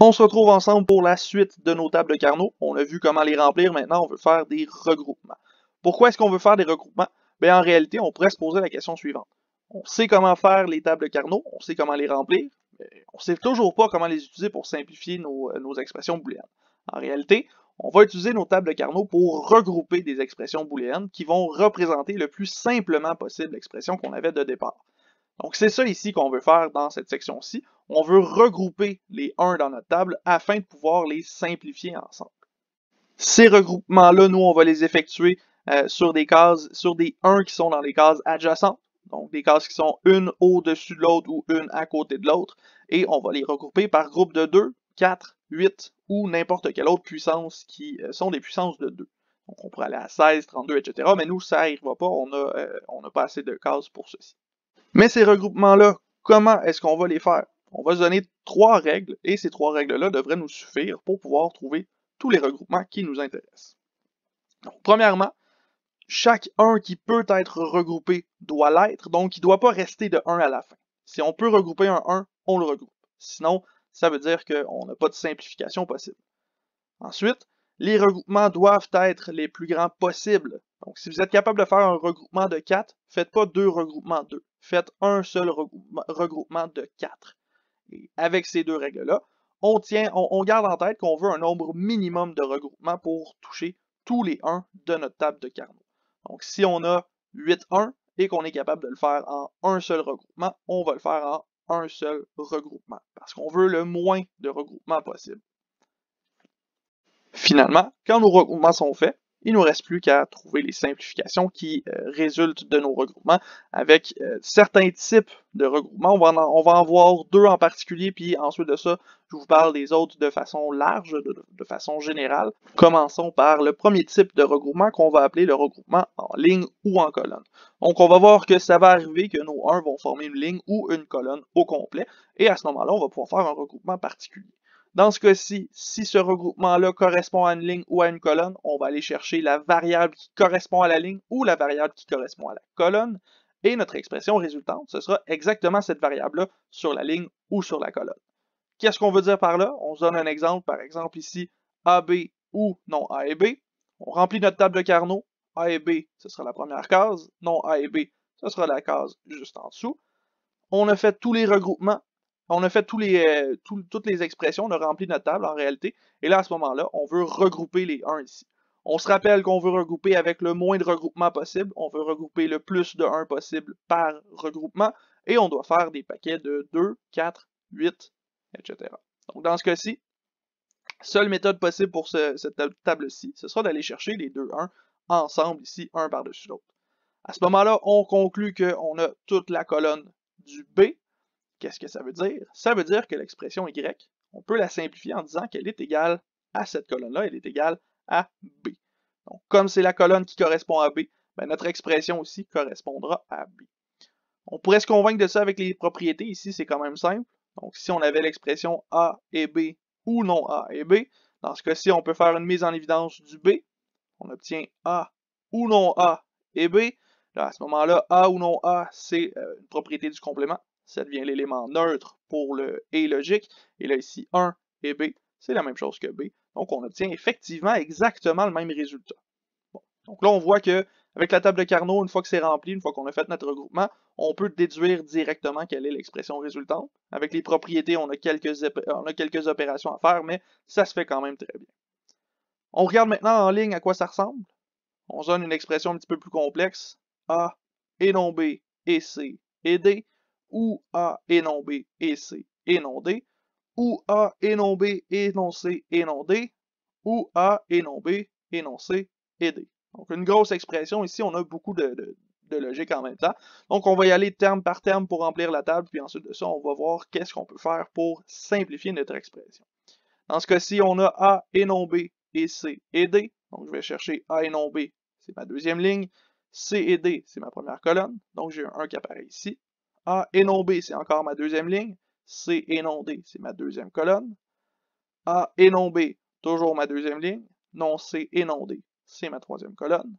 On se retrouve ensemble pour la suite de nos tables de Carnot. On a vu comment les remplir, maintenant on veut faire des regroupements. Pourquoi est-ce qu'on veut faire des regroupements? Ben, en réalité, on pourrait se poser la question suivante. On sait comment faire les tables de Carnot, on sait comment les remplir, mais on ne sait toujours pas comment les utiliser pour simplifier nos, euh, nos expressions booléennes. En réalité, on va utiliser nos tables de Carnot pour regrouper des expressions booléennes qui vont représenter le plus simplement possible l'expression qu'on avait de départ. Donc c'est ça ici qu'on veut faire dans cette section-ci. On veut regrouper les 1 dans notre table afin de pouvoir les simplifier ensemble. Ces regroupements-là, nous, on va les effectuer euh, sur des cases, sur des 1 qui sont dans les cases adjacentes. Donc des cases qui sont une au-dessus de l'autre ou une à côté de l'autre. Et on va les regrouper par groupe de 2, 4, 8 ou n'importe quelle autre puissance qui euh, sont des puissances de 2. Donc on pourrait aller à 16, 32, etc. Mais nous, ça va pas, euh, on n'a pas assez de cases pour ceci. Mais ces regroupements-là, comment est-ce qu'on va les faire? On va se donner trois règles et ces trois règles-là devraient nous suffire pour pouvoir trouver tous les regroupements qui nous intéressent. premièrement, chaque 1 qui peut être regroupé doit l'être, donc il ne doit pas rester de 1 à la fin. Si on peut regrouper un 1, on le regroupe. Sinon, ça veut dire qu'on n'a pas de simplification possible. Ensuite, les regroupements doivent être les plus grands possibles. Donc, si vous êtes capable de faire un regroupement de 4, faites pas deux regroupements de 2. Faites un seul regroupement de 4. Et avec ces deux règles-là, on, tient, on, garde en tête qu'on veut un nombre minimum de regroupements pour toucher tous les 1 de notre table de Carnot. Donc, si on a 8 1 et qu'on est capable de le faire en un seul regroupement, on va le faire en un seul regroupement, parce qu'on veut le moins de regroupements possible. Finalement, quand nos regroupements sont faits, il ne nous reste plus qu'à trouver les simplifications qui euh, résultent de nos regroupements avec euh, certains types de regroupements. On va, en, voir deux en particulier, puis ensuite de ça, je vous parle des autres de façon large, de, façon générale. Commençons par le premier type de regroupement qu'on va appeler le regroupement en ligne ou en colonne. Donc on va voir que ça va arriver que nos 1 vont former une ligne ou une colonne au complet, et à ce moment-là, on va pouvoir faire un regroupement particulier. Dans ce cas-ci, si ce regroupement-là correspond à une ligne ou à une colonne, on va aller chercher la variable qui correspond à la ligne ou la variable qui correspond à la colonne. Et notre expression résultante, ce sera exactement cette variable-là sur la ligne ou sur la colonne. Qu'est-ce qu'on veut dire par là? On se donne un exemple, par exemple ici, AB ou non A et B. On remplit notre table de Carnot. A et B, ce sera la première case. Non A et B, ce sera la case juste en dessous. On a fait tous les regroupements. On a fait euh, toutes les expressions, on a rempli notre table en réalité. Et là, à ce moment-là, on veut regrouper les 1 ici. On se rappelle qu'on veut regrouper avec le moins de regroupements possible. On veut regrouper le plus de 1 possible par regroupement. Et on doit faire des paquets de 2, 4, 8, etc. Donc dans ce cas-ci, seule méthode possible pour cette table-ci, ce sera d'aller chercher les deux 1 ensemble ici, un par-dessus l'autre. À ce moment-là, on conclut qu'on a toute la colonne du B Qu'est-ce que ça veut dire? Ça veut dire que l'expression Y, on peut la simplifier en disant qu'elle est égale à cette colonne-là, elle est égale à B. Donc, comme c'est la colonne qui correspond à B, ben, notre expression aussi correspondra à B. On pourrait se convaincre de ça avec les propriétés. Ici, c'est quand même simple. Donc, si on avait l'expression A et B ou non A et B, dans ce cas-ci, on peut faire une mise en évidence du B. On obtient A ou non A et B. à ce moment-là, A ou non A, c'est euh, une propriété du complément ça devient l'élément neutre pour le et logique. Et là ici, 1 et B, c'est la même chose que B. Donc on obtient effectivement exactement le même résultat. Donc là on voit que la table de Carnot, une fois que c'est rempli, une fois qu'on a fait notre regroupement, on peut déduire directement quelle est l'expression résultante. Avec les propriétés, on a, quelques, on a quelques opérations à faire, mais ça se fait quand même très bien. On regarde maintenant en ligne à quoi ça ressemble. On donne une expression un petit peu plus complexe. A et non B et C et D ou A et non B et C et non D, ou A et non B et non C et non D, ou A et non B et non C et D. Donc une grosse expression ici, on a beaucoup de, logique en même temps. Donc on va y aller terme par terme pour remplir la table, puis ensuite de ça, on va voir qu'est-ce qu'on peut faire pour simplifier notre expression. Dans ce cas-ci, on a A et non B et C et D. Donc je vais chercher A et non B, c'est ma deuxième ligne. C et D, c'est ma première colonne. Donc j'ai un 1 qui apparaît ici. A et non B, c'est encore ma deuxième ligne. C et non D, c'est ma deuxième colonne. A et non B, toujours ma deuxième ligne. Non C et non D, c'est ma troisième colonne.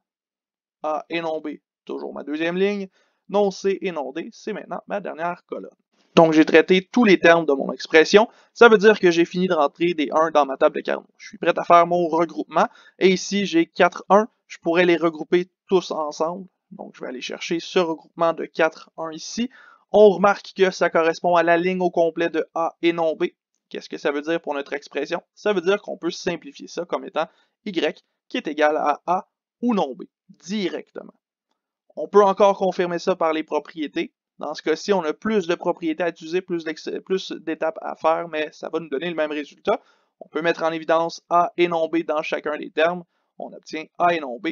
A et non B, toujours ma deuxième ligne. Non C et non D, c'est maintenant ma dernière colonne. Donc j'ai traité tous les termes de mon expression. Ça veut dire que j'ai fini de rentrer des 1 dans ma table de Carnot. Je suis prêt à faire mon regroupement. Et ici, j'ai 4 1. Je pourrais les regrouper tous ensemble. Donc je vais aller chercher ce regroupement de 4 1 ici. On remarque que ça correspond à la ligne au complet de A et non B. Qu'est-ce que ça veut dire pour notre expression? Ça veut dire qu'on peut simplifier ça comme étant Y qui est égal à A ou non B, directement. On peut encore confirmer ça par les propriétés. Dans ce cas-ci, on a plus de propriétés à utiliser, plus d'étapes à faire, mais ça va nous donner le même résultat. On peut mettre en évidence A et non B dans chacun des termes. On obtient A et non B.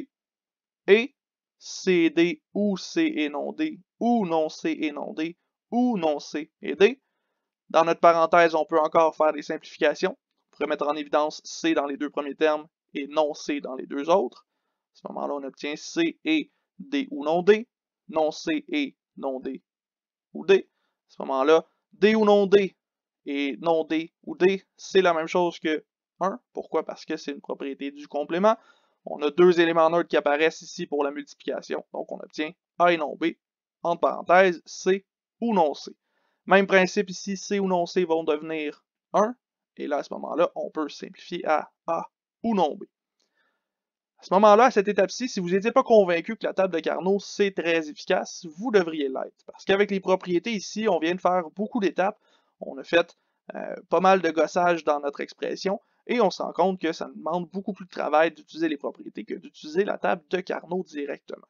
Et C D ou C et non D, ou non C et non D, ou non C et D. Dans notre parenthèse, on peut encore faire des simplifications. On pourrait mettre en évidence C dans les deux premiers termes et non C dans les deux autres. À ce moment-là, on obtient C et D ou non D, non C et non D ou D. À ce moment-là, D ou non D et non D ou D, c'est la même chose que 1. Pourquoi? Parce que c'est une propriété du complément. On a deux éléments neutres qui apparaissent ici pour la multiplication. Donc on obtient A et non B, entre parenthèses, C ou non C. Même principe ici, C ou non C vont devenir 1. Et là, à ce moment-là, on peut simplifier à A ou non B. À ce moment-là, à cette étape-ci, si vous n'étiez pas convaincu que la table de Carnot, c'est très efficace, vous devriez l'être. Parce qu'avec les propriétés ici, on vient de faire beaucoup d'étapes. On a fait euh, pas mal de gossage dans notre expression. Et on se rend compte que ça demande beaucoup plus de travail d'utiliser les propriétés que d'utiliser la table de Carnot directement.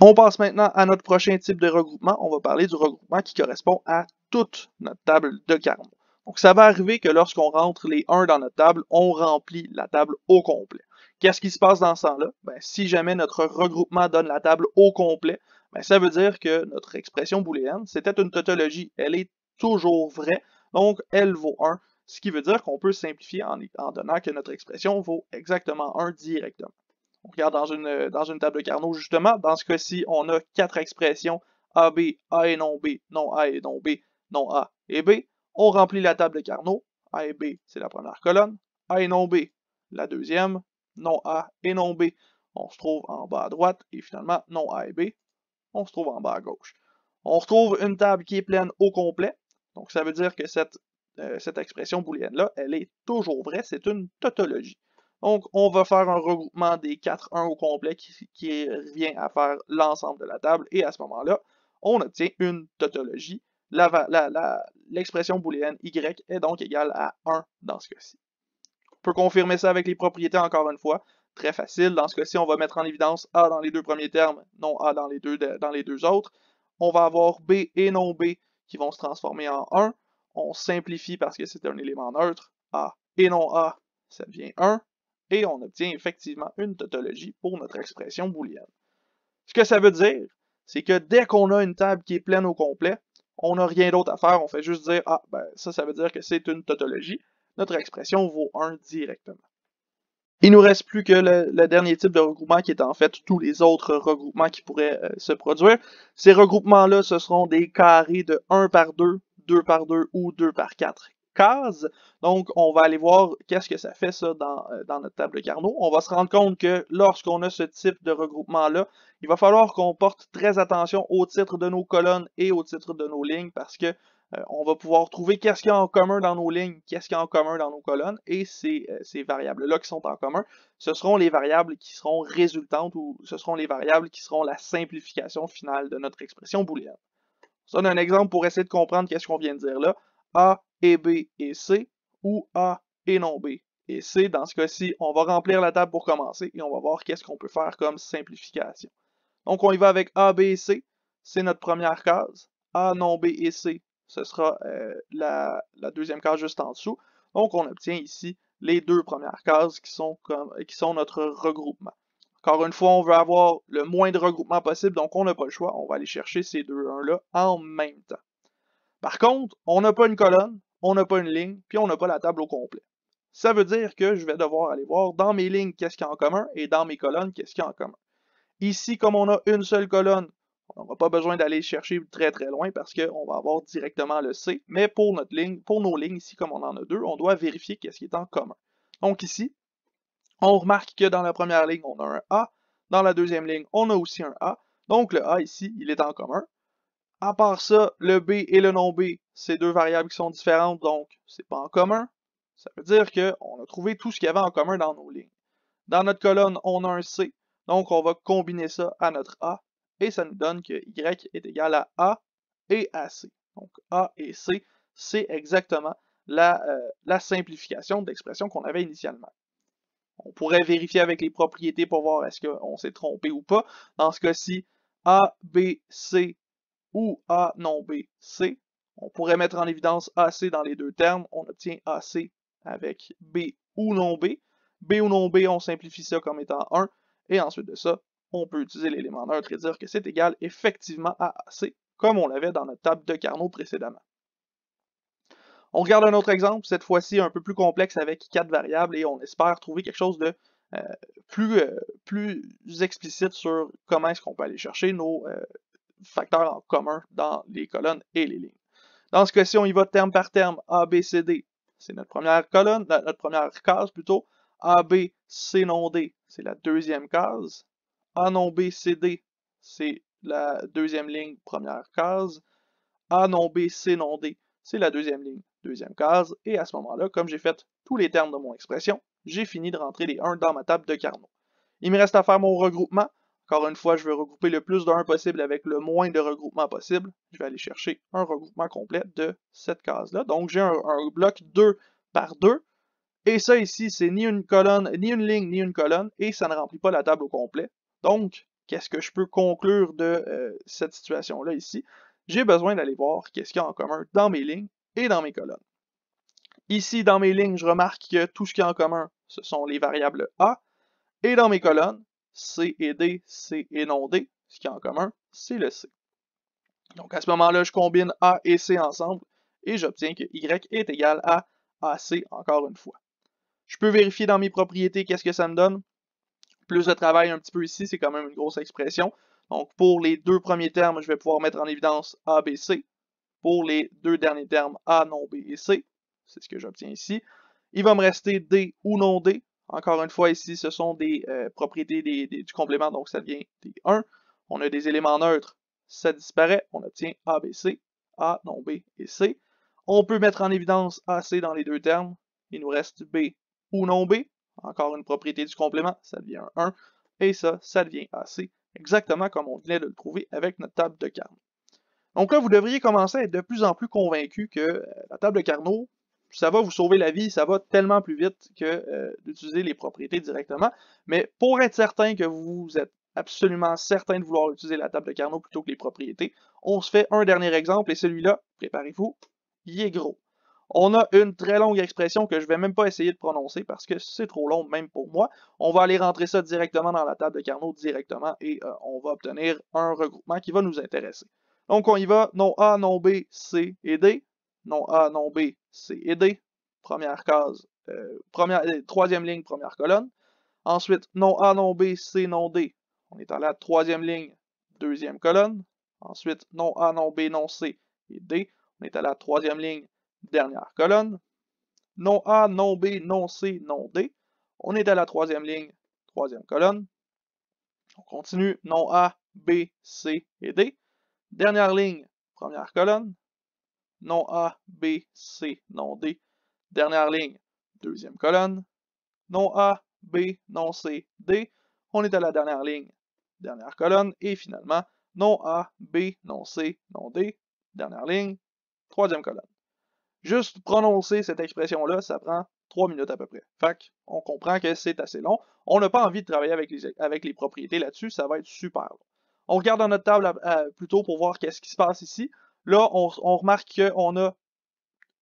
On passe maintenant à notre prochain type de regroupement. On va parler du regroupement qui correspond à toute notre table de Carnot. Donc ça va arriver que lorsqu'on rentre les 1 dans notre table, on remplit la table au complet. Qu'est-ce qui se passe dans ce sens-là? Ben, si jamais notre regroupement donne la table au complet, ben, ça veut dire que notre expression booléenne, c'était une tautologie. Elle est toujours vraie, donc elle vaut 1 ce qui veut dire qu'on peut simplifier en, donnant que notre expression vaut exactement 1 directement. On regarde dans une, dans une table de Carnot, justement, dans ce cas-ci, on a quatre expressions AB, A et non B, non A et non B, non A et B. On remplit la table de Carnot, A et B, c'est la première colonne, A et non B, la deuxième, non A et non B. On se trouve en bas à droite, et finalement, non A et B, on se trouve en bas à gauche. On retrouve une table qui est pleine au complet, donc ça veut dire que cette euh, cette expression booléenne-là, elle est toujours vraie, c'est une tautologie. Donc, on va faire un regroupement des 4 1 au complet qui, revient à faire l'ensemble de la table, et à ce moment-là, on obtient une tautologie. L'expression booléenne y est donc égale à 1 dans ce cas-ci. On peut confirmer ça avec les propriétés encore une fois. Très facile, dans ce cas-ci, on va mettre en évidence A dans les deux premiers termes, non A dans les deux, dans les deux autres. On va avoir B et non B qui vont se transformer en 1 on simplifie parce que c'est un élément neutre, A et non A, ça devient 1, et on obtient effectivement une tautologie pour notre expression booléenne. Ce que ça veut dire, c'est que dès qu'on a une table qui est pleine au complet, on n'a rien d'autre à faire, on fait juste dire « Ah, ben ça, ça veut dire que c'est une tautologie ». Notre expression vaut 1 directement. Il nous reste plus que le, dernier type de regroupement qui est en fait tous les autres regroupements qui pourraient euh, se produire. Ces regroupements-là, ce seront des carrés de 1 par 2 2 par 2 ou 2 par 4 cases. Donc, on va aller voir qu'est-ce que ça fait ça euh, dans, notre table Carnot. On va se rendre compte que lorsqu'on a ce type de regroupement-là, il va falloir qu'on porte très attention au titre de nos colonnes et au titre de nos lignes parce que euh, on va pouvoir trouver qu'est-ce qu'il y a en commun dans nos lignes, qu'est-ce qu'il y a en commun dans nos colonnes, et ces, euh, ces variables-là qui sont en commun, ce seront les variables qui seront résultantes ou ce seront les variables qui seront la simplification finale de notre expression booléenne. Ça donne un exemple pour essayer de comprendre qu'est-ce qu'on vient de dire là. A et B et C ou A et non B et C. Dans ce cas-ci, on va remplir la table pour commencer et on va voir qu'est-ce qu'on peut faire comme simplification. Donc, on y va avec A, B et C. C'est notre première case. A, non, B et C, ce sera euh, la, deuxième case juste en dessous. Donc, on obtient ici les deux premières cases qui sont notre regroupement. Encore une fois, on veut avoir le moins de regroupement possible, donc on n'a pas le choix. On va aller chercher ces deux là en même temps. Par contre, on n'a pas une colonne, on n'a pas une ligne, puis on n'a pas la table au complet. Ça veut dire que je vais devoir aller voir dans mes lignes qu'est-ce qu'il y a en commun et dans mes colonnes qu'est-ce qu'il y a en commun. Ici, comme on a une seule colonne, on n'aura pas besoin d'aller chercher très très loin parce qu'on va avoir directement le C. Mais pour notre ligne, pour nos lignes ici, comme on en a deux, on doit vérifier qu'est-ce qui est en commun. Donc ici, on remarque que dans la première ligne, on a un A. Dans la deuxième ligne, on a aussi un A. Donc le A ici, il est en commun. À part ça, le B et le non B, c'est deux variables qui sont différentes, donc c'est pas en commun. Ça veut dire qu'on a trouvé tout ce qu'il y avait en commun dans nos lignes. Dans notre colonne, on a un C, donc on va combiner ça à notre A, et ça nous donne que Y est égal à A et à C. Donc A et C, c'est exactement la, euh, la simplification d'expression qu'on avait initialement. On pourrait vérifier avec les propriétés pour voir est-ce qu'on s'est trompé ou pas. Dans ce cas-ci, A, B, C ou A, non B, C. On pourrait mettre en évidence AC dans les deux termes. On obtient AC avec B ou non B. B ou non B, on simplifie ça comme étant 1. Et ensuite de ça, on peut utiliser l'élément neutre et dire que c'est égal effectivement à AC, comme on l'avait dans notre table de Carnot précédemment. On regarde un autre exemple, cette fois-ci un peu plus complexe avec quatre variables et on espère trouver quelque chose de euh, euh, plus, explicite sur comment est-ce qu'on peut aller chercher nos euh, facteurs en commun dans les colonnes et les lignes. Dans ce cas-ci, on y va terme par terme, A, B, C, D. C'est notre première colonne, notre première case plutôt. A, B, C non D, c'est la deuxième case. A non B, C, D, c'est la deuxième ligne, première case. A non B, C non D, c'est la deuxième ligne, deuxième case, et à ce moment-là, comme j'ai fait tous les termes de mon expression, j'ai fini de rentrer les 1 dans ma table de Carnot. Il me reste à faire mon regroupement. Encore une fois, je veux regrouper le plus de 1 possible avec le moins de regroupement possible. Je vais aller chercher un regroupement complet de cette case-là. Donc, j'ai un, bloc 2 par 2. Et ça ici, c'est ni une colonne, ni une ligne, ni une colonne, et ça ne remplit pas la table au complet. Donc, qu'est-ce que je peux conclure de euh, cette situation-là ici? J'ai besoin d'aller voir qu'est-ce qu'il y a en commun dans mes lignes et dans mes colonnes. Ici, dans mes lignes, je remarque que tout ce qui est en commun, ce sont les variables A. Et dans mes colonnes, C et D, C et non D, ce qui est en commun, c'est le C. Donc à ce moment-là, je combine A et C ensemble et j'obtiens que Y est égal à AC encore une fois. Je peux vérifier dans mes propriétés qu'est-ce que ça me donne. Plus de travail un petit peu ici, c'est quand même une grosse expression. Donc pour les deux premiers termes, je vais pouvoir mettre en évidence ABC pour les deux derniers termes A, non B et C. C'est ce que j'obtiens ici. Il va me rester D ou non D. Encore une fois, ici, ce sont des euh, propriétés du complément, donc ça devient D1. On a des éléments neutres, ça disparaît. On obtient A, B, C. A, non B et C. On peut mettre en évidence AC dans les deux termes. Il nous reste B ou non B. Encore une propriété du complément, ça devient un 1. Et ça, ça devient AC, exactement comme on venait de le trouver avec notre table de cartes. Donc là, vous devriez commencer à être de plus en plus convaincu que euh, la table de Carnot, ça va vous sauver la vie, ça va tellement plus vite que euh, d'utiliser les propriétés directement. Mais pour être certain que vous êtes absolument certain de vouloir utiliser la table de Carnot plutôt que les propriétés, on se fait un dernier exemple et celui-là, préparez-vous, il est gros. On a une très longue expression que je ne vais même pas essayer de prononcer parce que c'est trop long même pour moi. On va aller rentrer ça directement dans la table de Carnot directement et euh, on va obtenir un regroupement qui va nous intéresser. Donc, on y va. Non A, non B, C et D. Non A, non B, C et D. Première case, euh, première, euh, troisième ligne, première colonne. Ensuite, non A, non B, C, non D. On est à la troisième ligne, deuxième colonne. Ensuite, non A, non B, non C et D. On est à la troisième ligne, dernière colonne. Non A, non B, non C, non D. On est à la troisième ligne, troisième colonne. On continue, non A, B, C et D. Dernière ligne, première colonne, non A, B, C, non D. Dernière ligne, deuxième colonne, non A, B, non C, D. On est à la dernière ligne, dernière colonne, et finalement, non A, B, non C, non D. Dernière ligne, troisième colonne. Juste prononcer cette expression-là, ça prend trois minutes à peu près. Fait on comprend que c'est assez long. On n'a pas envie de travailler avec les, avec les propriétés là-dessus, ça va être super long. On regarde dans notre table euh, euh, plutôt pour voir qu'est-ce qui se passe ici. Là, on, remarque qu'on a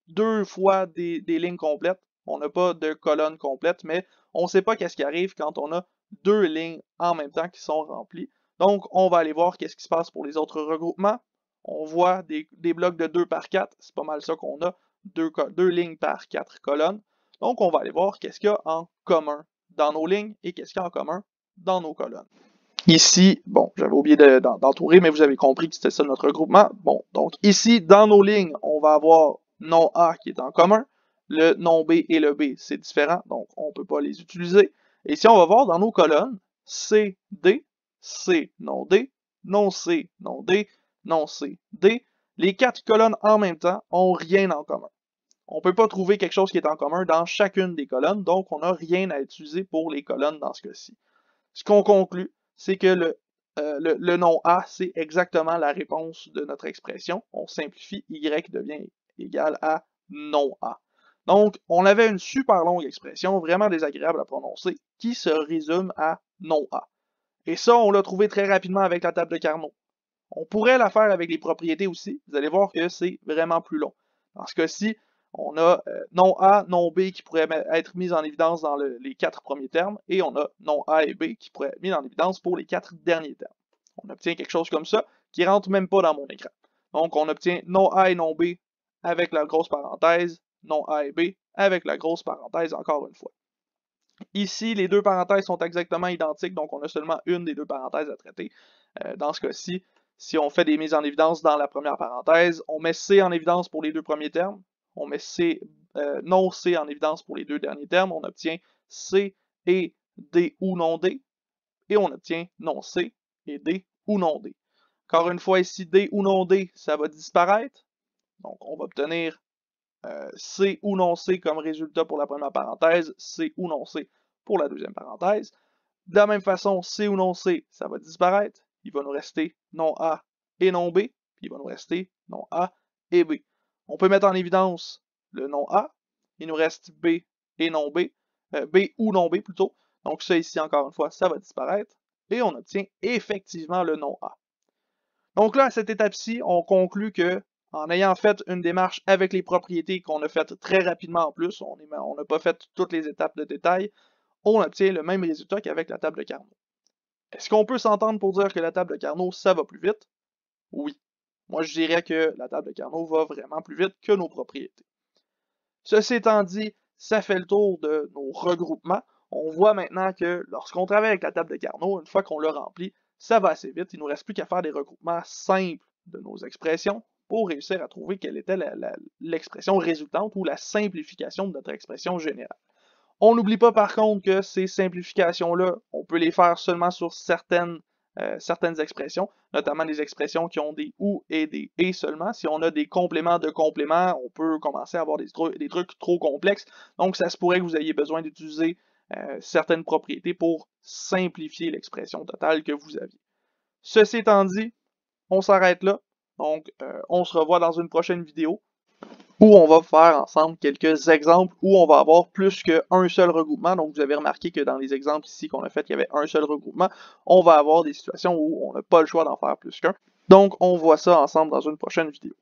deux fois des, lignes complètes. On n'a pas de colonnes complètes, mais on ne sait pas qu'est-ce qui arrive quand on a deux lignes en même temps qui sont remplies. Donc, on va aller voir qu'est-ce qui se passe pour les autres regroupements. On voit des, blocs de 2 par 4. C'est pas mal ça qu'on a. Deux, deux, lignes par quatre colonnes. Donc, on va aller voir qu'est-ce qu'il y a en commun dans nos lignes et qu'est-ce qu'il y a en commun dans nos colonnes. Ici, bon, j'avais oublié d'entourer, mais vous avez compris que c'était ça notre regroupement. Bon, donc ici, dans nos lignes, on va avoir nom A qui est en commun, le nom B et le B, c'est différent, donc on ne peut pas les utiliser. Et si on va voir dans nos colonnes, C, D, C, non D, non C, non D, non C, D, les quatre colonnes en même temps n'ont rien en commun. On ne peut pas trouver quelque chose qui est en commun dans chacune des colonnes, donc on n'a rien à utiliser pour les colonnes dans ce cas-ci. Ce qu'on conclut, c'est que euh, le, le, nom A, c'est exactement la réponse de notre expression. On simplifie, Y devient égal à non A. Donc, on avait une super longue expression, vraiment désagréable à prononcer, qui se résume à non A. Et ça, on l'a trouvé très rapidement avec la table de Carnot. On pourrait la faire avec les propriétés aussi. Vous allez voir que c'est vraiment plus long. Dans ce cas-ci, on a euh, non A, non B qui pourrait être mis en évidence dans les quatre premiers termes, et on a non A et B qui pourraient être mis en évidence pour les quatre derniers termes. On obtient quelque chose comme ça qui rentre même pas dans mon écran. Donc on obtient non A et non B avec la grosse parenthèse, non A et B avec la grosse parenthèse encore une fois. Ici, les deux parenthèses sont exactement identiques, donc on a seulement une des deux parenthèses à traiter. Euh, dans ce cas-ci, si on fait des mises en évidence dans la première parenthèse, on met C en évidence pour les deux premiers termes, on met C, euh, non C en évidence pour les deux derniers termes, on obtient C et D ou non D, et on obtient non C et D ou non D. Encore une fois, ici D ou non D, ça va disparaître, donc on va obtenir euh, C ou non C comme résultat pour la première parenthèse, C ou non C pour la deuxième parenthèse. De la même façon, C ou non C, ça va disparaître. Il va nous rester non A et non B, puis il va nous rester non A et B. On peut mettre en évidence le nom A. Il nous reste B et non B. Euh, B ou non B plutôt. Donc ça ici, encore une fois, ça va disparaître. Et on obtient effectivement le nom A. Donc là, à cette étape-ci, on conclut que en ayant fait une démarche avec les propriétés qu'on a faites très rapidement en plus, on n'a pas fait toutes les étapes de détail, on obtient le même résultat qu'avec la table de Carnot. Est-ce qu'on peut s'entendre pour dire que la table de Carnot, ça va plus vite? Oui. Moi, je dirais que la table de Carnot va vraiment plus vite que nos propriétés. Ceci étant dit, ça fait le tour de nos regroupements. On voit maintenant que lorsqu'on travaille avec la table de Carnot, une fois qu'on l'a remplie, ça va assez vite. Il ne nous reste plus qu'à faire des regroupements simples de nos expressions pour réussir à trouver quelle était l'expression résultante ou la simplification de notre expression générale. On n'oublie pas par contre que ces simplifications-là, on peut les faire seulement sur certaines euh, certaines expressions, notamment les expressions qui ont des ou et des et seulement. Si on a des compléments de compléments, on peut commencer à avoir des, trucs trop complexes. Donc, ça se pourrait que vous ayez besoin d'utiliser euh, certaines propriétés pour simplifier l'expression totale que vous aviez. Ceci étant dit, on s'arrête là. Donc, euh, on se revoit dans une prochaine vidéo où on va faire ensemble quelques exemples où on va avoir plus qu'un seul regroupement. Donc, vous avez remarqué que dans les exemples ici qu'on a fait, il y avait un seul regroupement. On va avoir des situations où on n'a pas le choix d'en faire plus qu'un. Donc, on voit ça ensemble dans une prochaine vidéo.